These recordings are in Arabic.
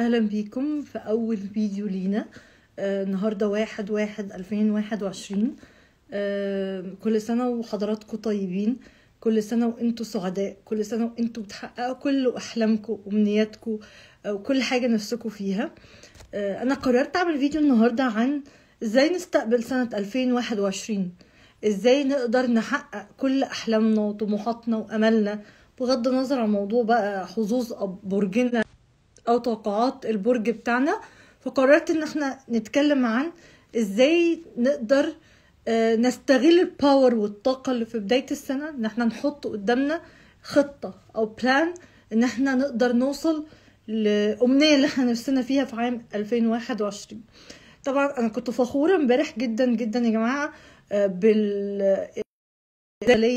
اهلا بيكم في اول فيديو لينا آه النهارده واحد واحد الفين واحد وعشرين آه كل سنه وحضراتكم طيبين كل سنه وانتم سعداء كل سنه وانتم بتحققوا كل احلامكم وامنياتكم آه، وكل حاجه نفسكم فيها آه انا قررت اعمل فيديو النهارده عن ازاي نستقبل سنه 2021 ازاي نقدر نحقق كل احلامنا وطموحاتنا واملنا بغض النظر عن موضوع بقى حظوظ برجنا او توقعات البرج بتاعنا فقررت ان احنا نتكلم عن ازاي نقدر آه، نستغل الباور والطاقة اللي في بداية السنة ان احنا نحط قدامنا خطة او بلان ان احنا نقدر نوصل لأمنية اللي احنا نفسنا فيها في عام 2021 طبعا انا كنت فخورة امبارح جدا جدا يا جماعة آه، بال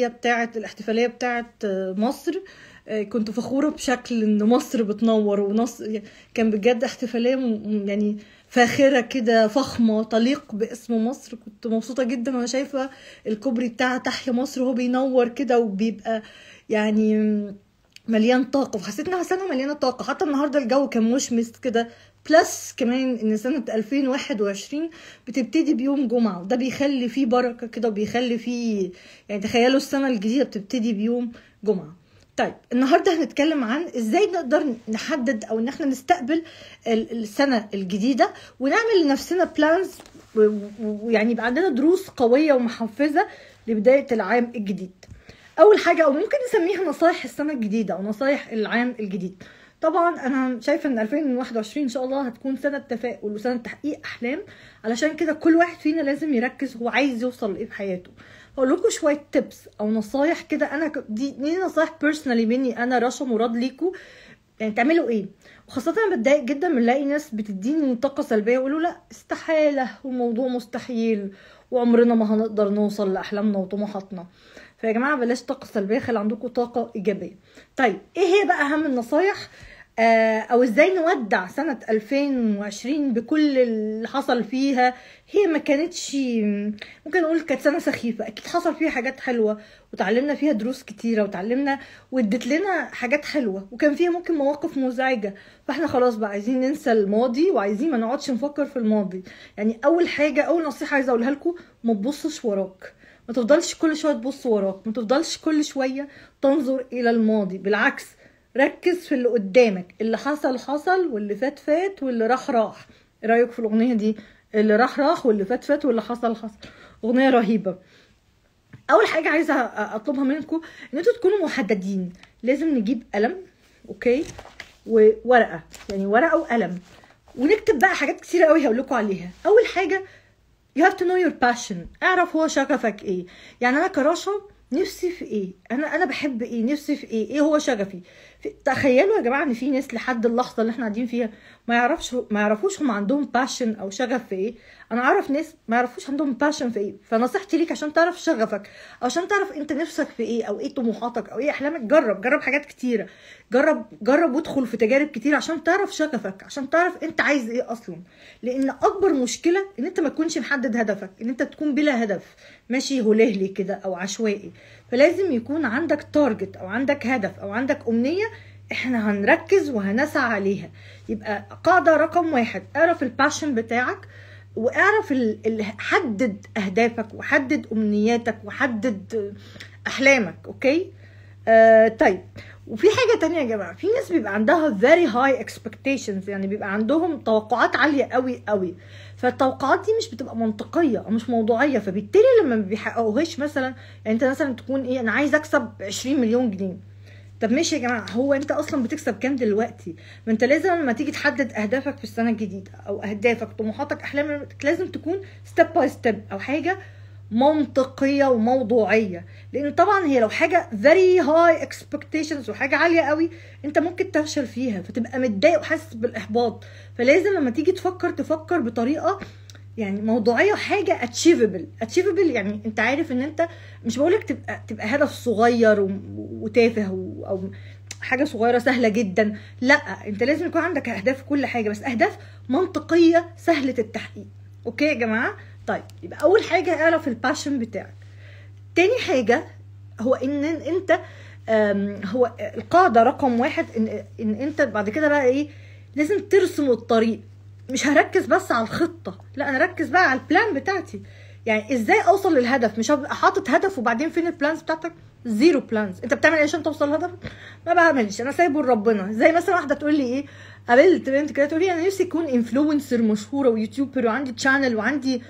بتاعت الاحتفالية بتاعت آه، مصر آه، كنت فخوره بشكل ان مصر بتنور ونص كان بجد احتفاليه يعني فاخره كده فخمه تليق باسم مصر كنت مبسوطه جدا وانا شايفه الكوبري بتاع تحيا مصر وهو بينور كده وبيبقى يعني مليان طاقه فحسيت انها سنه مليانه طاقه حتى النهارده الجو كان مشمس كده بلس كمان ان سنه 2021 بتبتدي بيوم جمعه وده بيخلي فيه بركه كده وبيخلي فيه يعني تخيلوا السنه الجديده بتبتدي بيوم جمعه طيب النهارده هنتكلم عن ازاي نقدر نحدد او ان احنا نستقبل السنه الجديده ونعمل لنفسنا بلانز ويعني يبقى عندنا دروس قويه ومحفزه لبدايه العام الجديد اول حاجه او ممكن نسميها نصايح السنه الجديده او نصايح العام الجديد طبعا انا شايفه ان 2021 ان شاء الله هتكون سنه تفاؤل وسنه تحقيق احلام علشان كده كل واحد فينا لازم يركز هو عايز يوصل لايه في حياته هقول لكم شويه تيبس او نصايح كده انا دي دي نصايح بيرسونالي مني انا رشا مراد ليكو يعني تعملوا ايه وخاصه انا بتضايق جدا من الاقي ناس بتديني طاقه سلبيه ويقولوا لا استحاله والموضوع مستحيل وعمرنا ما هنقدر نوصل لاحلامنا وطموحاتنا فيا جماعه بلاش طاقه سلبيه خلي عندكم طاقه ايجابيه طيب ايه هي بقى اهم النصايح آه، او ازاي نودع سنة 2020 بكل اللي حصل فيها هي ما كانتش ممكن اقول كانت سنة سخيفة اكيد حصل فيها حاجات حلوة وتعلمنا فيها دروس كتيرة وتعلمنا وادت لنا حاجات حلوة وكان فيها ممكن مواقف مزعجة فاحنا خلاص بقى عايزين ننسى الماضي وعايزين ما نقعدش نفكر في الماضي يعني اول حاجة اول نصيحة عايزة اقولها لكم ما تبصش وراك ما تفضلش كل شوية تبص وراك ما تفضلش كل شوية تنظر الى الماضي بالعكس ركز في اللي قدامك اللي حصل حصل واللي فات فات واللي راح راح ايه رايك في الاغنيه دي اللي راح راح واللي فات فات واللي حصل حصل اغنيه رهيبه اول حاجه عايزه اطلبها منكم ان انتوا تكونوا محددين لازم نجيب قلم اوكي وورقه يعني ورقه وقلم ونكتب بقى حاجات كتير قوي هقول لكم عليها اول حاجه you have to know your passion اعرف هو شغفك ايه يعني انا كرشا نفسي في ايه انا انا بحب ايه نفسي في ايه ايه هو شغفي تخيلوا يا جماعه ان في ناس لحد اللحظه اللي احنا قاعدين فيها ما يعرفش ما يعرفوش هم عندهم باشن او شغف في ايه انا اعرف ناس ما يعرفوش عندهم باشن في ايه فنصيحتي ليك عشان تعرف شغفك عشان تعرف انت نفسك في ايه او ايه طموحاتك او ايه احلامك جرب جرب حاجات كتيره جرب جرب وادخل في تجارب كتير عشان تعرف شغفك عشان تعرف انت عايز ايه اصلا لان اكبر مشكله ان انت ما تكونش محدد هدفك ان انت تكون بلا هدف ماشي هلهلي كده او عشوائي فلازم يكون عندك تارجت او عندك هدف او عندك امنيه احنا هنركز وهنسعى عليها يبقى قاعده رقم واحد اعرف الباشن بتاعك واعرف حدد اهدافك وحدد امنياتك وحدد احلامك اوكي آه طيب وفي حاجة تانية يا جماعة في ناس بيبقى عندها very high expectations يعني بيبقى عندهم توقعات عالية قوي قوي فالتوقعات دي مش بتبقى منطقية أو مش موضوعية فبالتالي لما ما بيحققوهاش مثلا يعني أنت مثلا تكون إيه أنا عايز أكسب 20 مليون جنيه طب ماشي يا جماعه هو انت اصلا بتكسب كام دلوقتي ما انت لازم لما تيجي تحدد اهدافك في السنه الجديدة او اهدافك طموحاتك احلامك لازم تكون ستيب باي ستيب او حاجه منطقيه وموضوعيه لان طبعا هي لو حاجه فيري هاي اكسبكتيشنز وحاجه عاليه قوي انت ممكن تفشل فيها فتبقى متضايق وحاسس بالاحباط فلازم لما تيجي تفكر تفكر بطريقه يعني موضوعيه وحاجه اتشيفبل اتشيفبل يعني انت عارف ان انت مش بقولك تبقى تبقى هدف صغير وتافه او حاجه صغيره سهله جدا لا انت لازم يكون عندك اهداف كل حاجه بس اهداف منطقيه سهله التحقيق اوكي يا جماعه طيب يبقى اول حاجه اعرف الباشن بتاعك تاني حاجه هو ان انت هو القاعده رقم واحد ان, إن انت بعد كده بقى ايه لازم ترسم الطريق مش هركز بس على الخطه لا انا ركز بقى على البلان بتاعتي يعني ازاي اوصل للهدف مش هبقى حاطط هدف وبعدين فين البلانز بتاعتك زيرو بلانز انت بتعمل ايه عشان توصل لهدفك ما بعملش انا سايبه لربنا زي مثلا واحده تقول لي ايه قابلت بنت كده تقول لي انا نفسي اكون انفلونسر مشهوره ويوتيوبر وعندي تشانل وعندي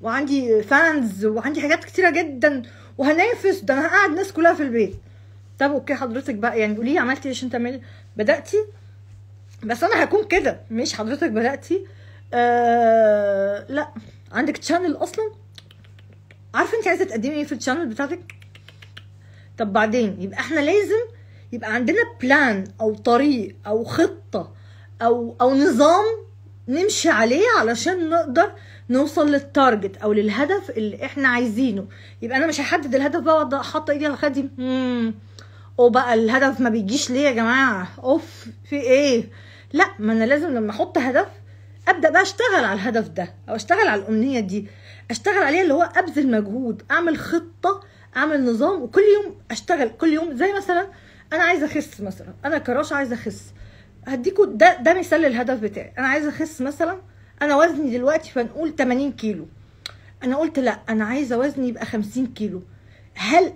وعندي فانز وعندي حاجات كتيره جدا وهنافس ده انا هقعد ناس كلها في البيت طب اوكي حضرتك بقى يعني قولي لي عملتي ايه عشان تعملي بداتي بس انا هكون كده مش حضرتك بداتي آه لا عندك تشانل اصلا عارفه انت عايزه تقدمي ايه في التشانل بتاعتك طب بعدين يبقى احنا لازم يبقى عندنا بلان او طريق او خطه او او نظام نمشي عليه علشان نقدر نوصل للتارجت او للهدف اللي احنا عايزينه يبقى انا مش هحدد الهدف بقى واقعد احط ايدي على خدي امم وبقى الهدف ما بيجيش ليه يا جماعه اوف في ايه لا ما انا لازم لما احط هدف ابدا بقى اشتغل على الهدف ده او اشتغل على الامنيه دي اشتغل عليها اللي هو ابذل مجهود اعمل خطه اعمل نظام وكل يوم اشتغل كل يوم زي مثلا انا عايزه اخس مثلا انا كراش عايزه اخس هديكوا ده ده مثال للهدف بتاعي انا عايزه اخس مثلا انا وزني دلوقتي فنقول 80 كيلو انا قلت لا انا عايزه وزني يبقى 50 كيلو هل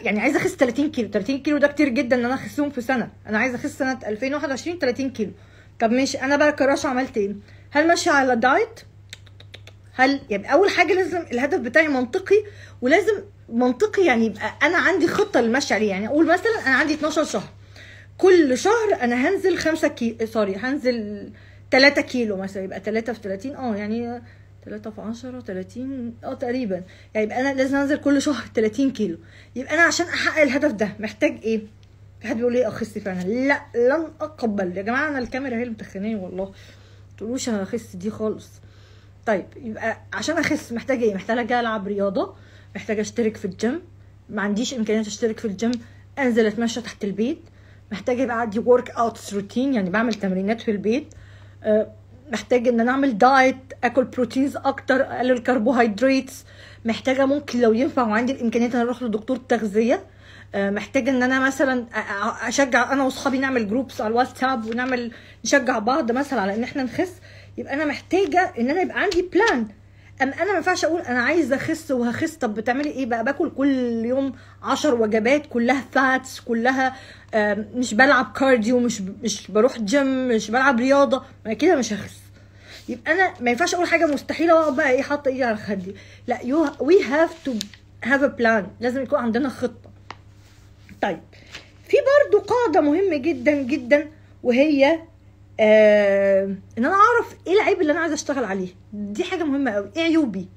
يعني عايزه اخس 30 كيلو 30 كيلو ده كتير جدا ان انا اخسهم في سنه انا عايزه اخس سنه 2021 30 كيلو طب مش انا بقى الكراش عملت ايه هل ماشي على دايت هل يبقى يعني اول حاجه لازم الهدف بتاعي منطقي ولازم منطقي يعني يبقى انا عندي خطه للمشي عليه يعني اقول مثلا انا عندي 12 شهر كل شهر انا هنزل 5 كيلو سوري هنزل 3 كيلو مثلا يبقى 3 في 30 اه يعني 3 في 10 30 اه تقريبا يعني يبقى انا لازم انزل كل شهر 30 كيلو يبقى انا عشان احقق الهدف ده محتاج ايه في حد بيقول لي إيه اخس فعلا لا لن اقبل يا جماعه انا الكاميرا هي اللي متخناني والله تقولوش انا اخس دي خالص طيب يبقى عشان اخس محتاجه ايه محتاجه العب رياضه محتاجه اشترك في الجيم ما عنديش امكانيات اشترك في الجيم انزل اتمشى تحت البيت محتاجه يبقى عندي ورك اوت روتين يعني بعمل تمرينات في البيت أه، محتاجه محتاج ان انا اعمل دايت اكل بروتينز اكتر اقلل كربوهيدراتس محتاجه ممكن لو ينفع وعندي الامكانيه ان انا اروح لدكتور تغذيه آه، محتاجه ان انا مثلا اشجع انا واصحابي نعمل جروبس على الواتساب ونعمل نشجع بعض مثلا على ان احنا نخس يبقى انا محتاجه ان انا يبقى عندي بلان اما انا ما ينفعش اقول انا عايزه اخس وهخس طب بتعملي ايه بقى باكل كل يوم عشر وجبات كلها فاتس كلها آه، مش بلعب كارديو مش مش بروح جيم مش بلعب رياضه ما كده مش هخس يبقى انا ما ينفعش اقول حاجه مستحيله واقعد بقى ايه حاطه ايدي على خدي لا يو وي هاف تو هاف ا بلان لازم يكون عندنا خطه طيب في برضو قاعدة مهمة جدا جدا وهي آه ان انا اعرف ايه العيب اللي انا عايزه اشتغل عليه دي حاجه مهمه قوي ايه عيوبي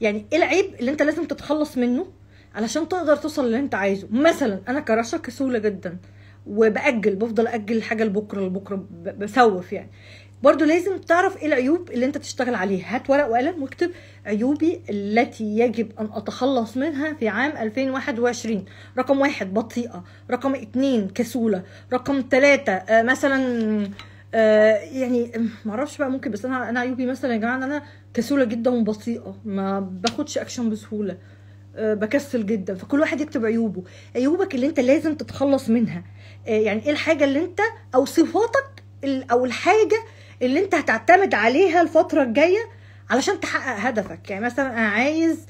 يعني ايه العيب اللي انت لازم تتخلص منه علشان تقدر توصل للي انت عايزه مثلا انا كرشة كسوله جدا وباجل بفضل اجل الحاجه لبكره لبكره بسوف يعني برضو لازم تعرف ايه العيوب اللي انت تشتغل عليها هات ورق وقلم واكتب عيوبي التي يجب ان اتخلص منها في عام 2021 رقم واحد بطيئة رقم اتنين كسولة رقم تلاتة آه مثلا آه يعني معرفش بقى ممكن بس انا انا عيوبي مثلا يا جماعه انا كسوله جدا وبطيئه ما باخدش اكشن بسهوله آه، بكسل جدا فكل واحد يكتب عيوبه عيوبك اللي انت لازم تتخلص منها آه، يعني ايه الحاجه اللي انت او صفاتك او الحاجه اللي انت هتعتمد عليها الفتره الجايه علشان تحقق هدفك يعني مثلا انا عايز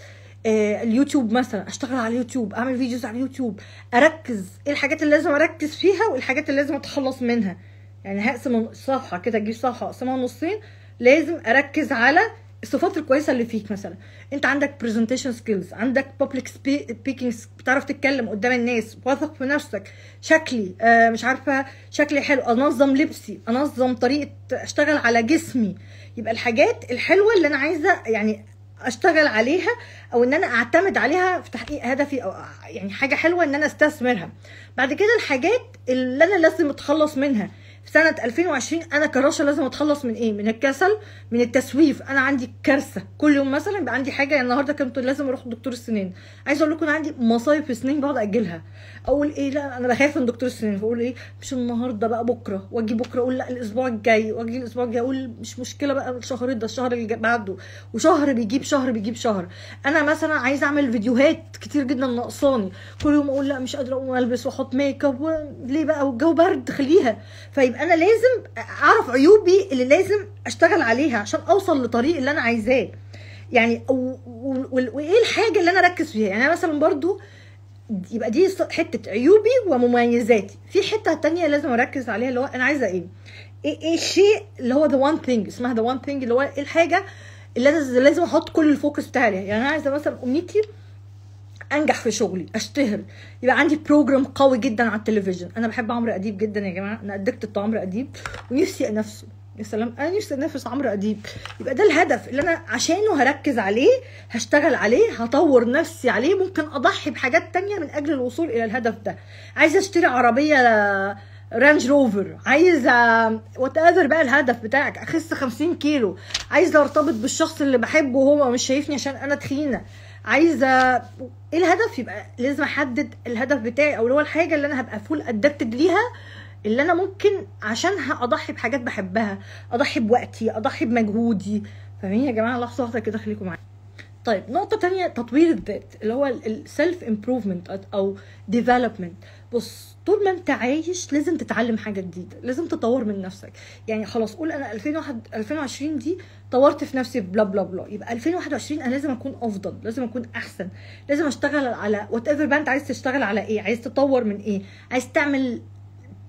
آه، اليوتيوب مثلا اشتغل على اليوتيوب اعمل فيديوز على اليوتيوب اركز ايه الحاجات اللي لازم اركز فيها والحاجات اللي لازم اتخلص منها يعني هقسم الصفحه كده اجيب صفحه اقسمها نصين لازم اركز على الصفات الكويسه اللي فيك مثلا انت عندك برزنتيشن سكيلز عندك بابليك سبيكينج بتعرف تتكلم قدام الناس واثق في نفسك شكلي آه مش عارفه شكلي حلو انظم لبسي انظم طريقه اشتغل على جسمي يبقى الحاجات الحلوه اللي انا عايزه يعني اشتغل عليها او ان انا اعتمد عليها في تحقيق هدفي او يعني حاجه حلوه ان انا استثمرها بعد كده الحاجات اللي انا لازم اتخلص منها في سنه 2020 انا كراشه لازم اتخلص من ايه من الكسل من التسويف انا عندي كارثه كل يوم مثلا يبقى عندي حاجه يعني النهارده كنت لازم اروح لدكتور السنين عايزه اقول لكم عندي مصايب في السنين بقعد اجلها اقول ايه لا انا بخاف من دكتور السنين فاقول ايه مش النهارده بقى بكره واجي بكره اقول لا الاسبوع الجاي واجي الاسبوع الجاي اقول مش مشكله بقى الشهر ده الشهر اللي بعده وشهر بيجيب شهر بيجيب شهر انا مثلا عايزه اعمل فيديوهات كتير جدا ناقصاني كل يوم اقول لا مش قادره اقوم البس واحط ميك اب ليه بقى والجو برد خليها فيبقى انا لازم اعرف عيوبي اللي لازم اشتغل عليها عشان اوصل لطريق اللي انا عايزاه يعني وايه الحاجه اللي انا اركز فيها يعني انا مثلا برضو يبقى دي حته عيوبي ومميزاتي في حته تانية لازم اركز عليها اللي هو انا عايزه ايه ايه ايه الشيء اللي هو ذا وان ثينج اسمها ذا وان ثينج اللي هو إيه الحاجه اللي لازم احط كل الفوكس بتاعي عليها يعني انا عايزه مثلا امنيتي انجح في شغلي اشتهر يبقى عندي بروجرام قوي جدا على التلفزيون انا بحب عمرو اديب جدا يا جماعه انا ادكت عمرو اديب ونفسي انافسه يا سلام انا نفسي انافس عمرو اديب يبقى ده الهدف اللي انا عشانه هركز عليه هشتغل عليه هطور نفسي عليه ممكن اضحي بحاجات تانية من اجل الوصول الى الهدف ده عايزه اشتري عربيه رانج روفر عايزه وات ايفر بقى الهدف بتاعك اخس 50 كيلو عايزه ارتبط بالشخص اللي بحبه وهو مش شايفني عشان انا تخينه عايزه ايه الهدف يبقى لازم احدد الهدف بتاعي او اللي هو الحاجه اللي انا هبقى فول ادكتد ليها اللي انا ممكن عشانها اضحي بحاجات بحبها اضحي بوقتي اضحي بمجهودي فاهمين يا جماعه لحظه واحده كده خليكم معايا طيب نقطة تانية تطوير الذات اللي هو السيلف امبروفمنت او ديفلوبمنت بص طول ما انت عايش لازم تتعلم حاجة جديدة لازم تطور من نفسك يعني خلاص قول انا 2001 2020 دي طورت في نفسي بلا بلا بلا يبقى 2021 انا لازم اكون افضل لازم اكون احسن لازم اشتغل على وات ايفر بقى انت عايز تشتغل على ايه عايز تطور من ايه عايز تعمل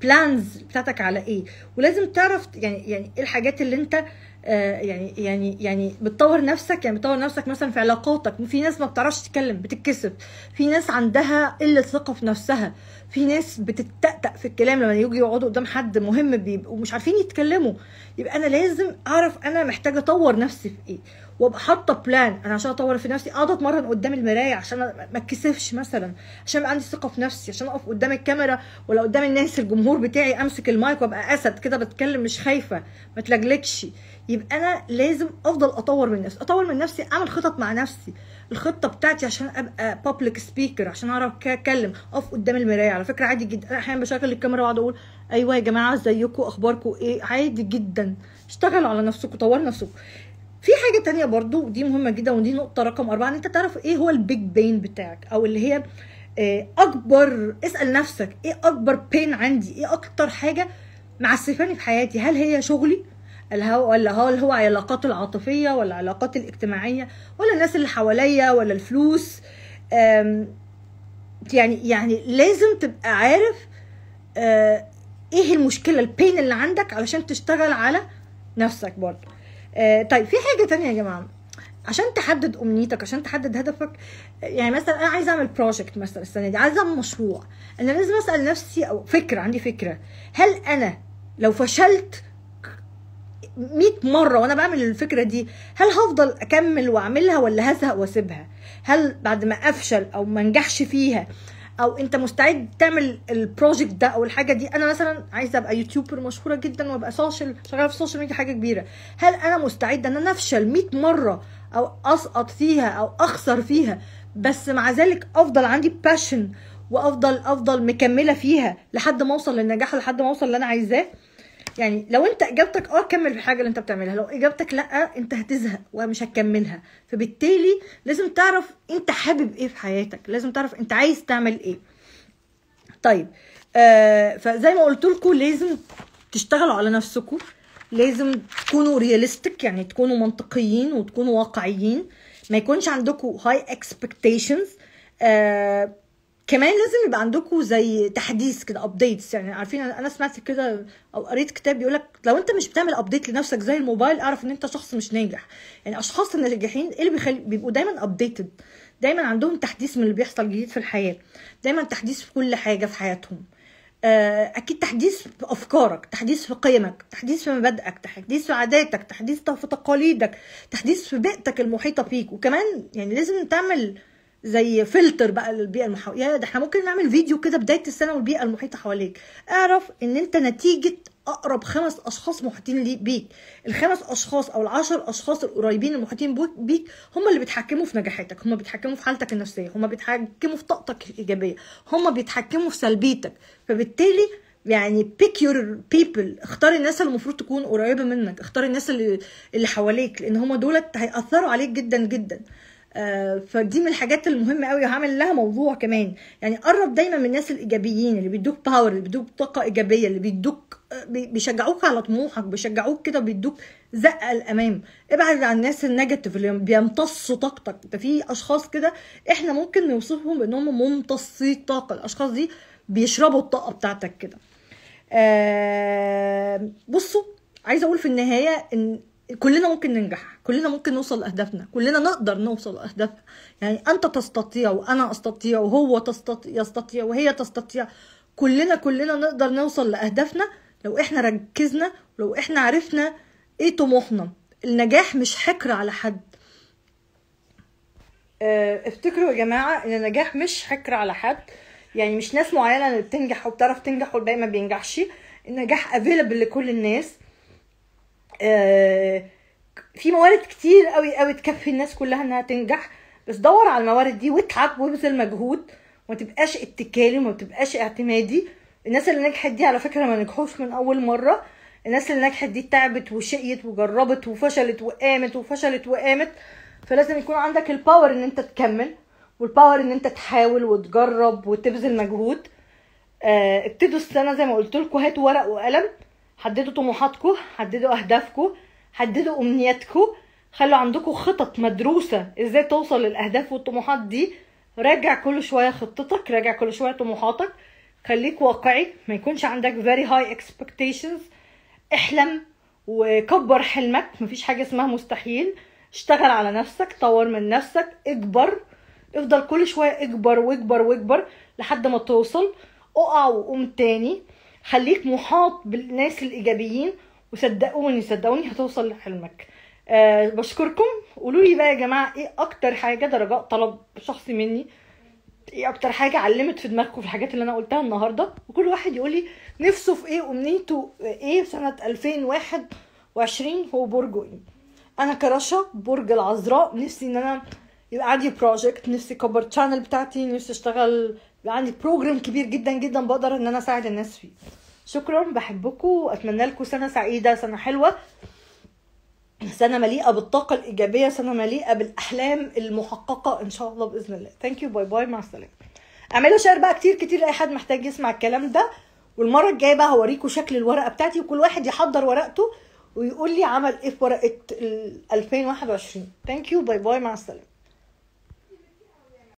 بلانز بتاعتك على ايه ولازم تعرف يعني يعني ايه الحاجات اللي انت آه، يعني يعني يعني بتطور نفسك يعني بتطور نفسك مثلا في علاقاتك في ناس ما بتعرفش تتكلم بتتكسف في ناس عندها قله ثقه في نفسها في ناس بتتأتأ في الكلام لما يجي يقعدوا قدام حد مهم بيبقوا مش عارفين يتكلموا يبقى انا لازم اعرف انا محتاجه اطور نفسي في ايه وابقى حاطه بلان انا عشان اطور في نفسي اقعد اتمرن قدام المرايه عشان ما اتكسفش مثلا عشان يبقى عندي ثقه في نفسي عشان اقف قدام الكاميرا ولا قدام الناس الجمهور بتاعي امسك المايك وابقى اسد كده بتكلم مش خايفه ما تلجلكش يبقى انا لازم افضل اطور من نفسي اطور من نفسي اعمل خطط مع نفسي الخطه بتاعتي عشان ابقى بابليك سبيكر عشان اعرف اتكلم اقف قدام المرايه على فكره عادي جدا انا احيانا بشغل الكاميرا واقعد اقول ايوه يا جماعه ازيكم اخباركم ايه عادي جدا اشتغلوا على نفسكم طوروا نفسكم في حاجه تانية برضو ودي مهمه جدا ودي نقطه رقم أربعة ان انت تعرف ايه هو البيج بين بتاعك او اللي هي آه، اكبر اسال نفسك ايه اكبر بين عندي ايه اكتر حاجه معسفاني في حياتي هل هي شغلي ولا هل هو علاقات العاطفيه ولا العلاقات الاجتماعيه ولا الناس اللي حواليا ولا الفلوس يعني يعني لازم تبقى عارف آه، ايه المشكله البين اللي عندك علشان تشتغل على نفسك برضه آه، طيب في حاجه تانية يا جماعه عشان تحدد امنيتك عشان تحدد هدفك يعني مثلا انا عايزه اعمل بروجكت مثلا السنه دي عايزه اعمل مشروع انا لازم اسال نفسي او فكره عندي فكره هل انا لو فشلت 100 مره وانا بعمل الفكره دي هل هفضل اكمل واعملها ولا هزهق واسيبها هل بعد ما افشل او ما انجحش فيها او انت مستعد تعمل البروجكت ده او الحاجه دي انا مثلا عايزه ابقى يوتيوبر مشهوره جدا وابقى سوشيال شغاله في السوشيال ميديا حاجه كبيره هل انا مستعده ان انا افشل 100 مره او اسقط فيها او اخسر فيها بس مع ذلك افضل عندي باشن وافضل افضل مكمله فيها لحد ما اوصل للنجاح لحد ما اوصل اللي انا عايزاه يعني لو انت اجابتك اه كمل في الحاجه اللي انت بتعملها لو اجابتك لا انت هتزهق ومش هتكملها فبالتالي لازم تعرف انت حابب ايه في حياتك لازم تعرف انت عايز تعمل ايه طيب آه فزي ما قلت لكم لازم تشتغلوا على نفسكم لازم تكونوا رياليستيك يعني تكونوا منطقيين وتكونوا واقعيين ما يكونش عندكم هاي اكسبكتيشنز آه كمان لازم يبقى عندكم زي تحديث كده ابديتس يعني عارفين انا سمعت كده او قريت كتاب بيقول لك لو انت مش بتعمل ابديت لنفسك زي الموبايل اعرف ان انت شخص مش ناجح يعني اشخاص الناجحين ايه اللي بيخلي بيبقوا دايما ابديتد دايما عندهم تحديث من اللي بيحصل جديد في الحياه دايما تحديث في كل حاجه في حياتهم آه، اكيد تحديث في افكارك تحديث في قيمك تحديث في مبادئك تحديث في عاداتك تحديث في تقاليدك تحديث في بيئتك المحيطه بيك وكمان يعني لازم تعمل زي فلتر بقى للبيئه المحيطه يا ده احنا ممكن نعمل فيديو كده بدايه السنه والبيئه المحيطه حواليك اعرف ان انت نتيجه اقرب خمس اشخاص محيطين بيك الخمس اشخاص او العشر اشخاص القريبين المحيطين بيك هم اللي بيتحكموا في نجاحاتك هم بيتحكموا في حالتك النفسيه هم بيتحكموا في طاقتك الايجابيه هم بيتحكموا في سلبيتك فبالتالي يعني pick your people اختار الناس اللي المفروض تكون قريبه منك اختار الناس اللي اللي حواليك لان هم دولت هياثروا عليك جدا جدا آه، فدي من الحاجات المهمه قوي وهعمل لها موضوع كمان يعني قرب دايما من الناس الايجابيين اللي بيدوك باور اللي بيدوك طاقه ايجابيه اللي بيدوك آه، بيشجعوك على طموحك بيشجعوك كده بيدوك زقه للامام ابعد عن الناس النيجاتيف اللي بيمتصوا طاقتك ده في اشخاص كده احنا ممكن نوصفهم بانهم ممتصي طاقه الاشخاص دي بيشربوا الطاقه بتاعتك كده آه بصوا عايزه اقول في النهايه ان كلنا ممكن ننجح كلنا ممكن نوصل لاهدافنا كلنا نقدر نوصل لاهدافنا يعني انت تستطيع وانا استطيع وهو تستطيع يستطيع وهي تستطيع كلنا كلنا نقدر نوصل لاهدافنا لو احنا ركزنا ولو احنا عرفنا ايه طموحنا النجاح مش حكر على حد آه، افتكروا يا جماعه ان النجاح مش حكر على حد يعني مش ناس معينه اللي بتنجح وبتعرف تنجح والباقي ما بينجحش النجاح افيلبل لكل الناس آه، في موارد كتير قوي قوي تكفي الناس كلها انها تنجح بس دور على الموارد دي واتعب وابذل مجهود وما تبقاش اتكالي وما تبقاش اعتمادي الناس اللي نجحت دي على فكره ما نجحوش من اول مره الناس اللي نجحت دي تعبت وشقيت وجربت وفشلت وقامت وفشلت وقامت فلازم يكون عندك الباور ان انت تكمل والباور ان انت تحاول وتجرب وتبذل مجهود آه، ابتدوا السنه زي ما قلت لكم هاتوا ورق وقلم حددوا طموحاتكم حددوا اهدافكم حددوا امنياتكم خلوا عندكم خطط مدروسه ازاي توصل للاهداف والطموحات دي راجع كل شويه خطتك راجع كل شويه طموحاتك خليك واقعي ما يكونش عندك very high expectations احلم وكبر حلمك مفيش حاجه اسمها مستحيل اشتغل على نفسك طور من نفسك اكبر افضل كل شويه اكبر واكبر واكبر لحد ما توصل اقع وقوم تاني خليك محاط بالناس الايجابيين وصدقوني صدقوني هتوصل لحلمك أه بشكركم قولوا لي بقى يا جماعه ايه اكتر حاجه ده رجاء طلب شخصي مني ايه اكتر حاجه علمت في دماغكم في الحاجات اللي انا قلتها النهارده وكل واحد يقول لي نفسه في ايه وامنيته ايه سنه 2021 هو برجه ايه انا كرشا برج العذراء نفسي ان انا يبقى عندي بروجكت نفسي اكبر تشانل بتاعتي نفسي اشتغل يعني بروجرام كبير جدا جدا بقدر ان انا اساعد الناس فيه شكرا بحبكم واتمنى لكم سنه سعيده سنه حلوه سنة مليئة بالطاقة الإيجابية سنة مليئة بالأحلام المحققة إن شاء الله بإذن الله ثانك يو باي باي مع السلامة اعملوا شير بقى كتير كتير لأي حد محتاج يسمع الكلام ده والمرة الجاية بقى هوريكم شكل الورقة بتاعتي وكل واحد يحضر ورقته ويقول لي عمل إيه في ورقة 2021 ثانك يو باي باي مع السلامة